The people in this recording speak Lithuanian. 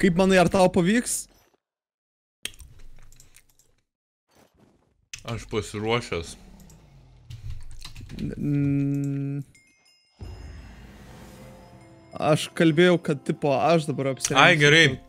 Kaip manai, ar tau pavyks? Aš pasiruošęs. N mm. aš kalbėjau, kad tipo aš dabar apsirengsiu. Ai gerai,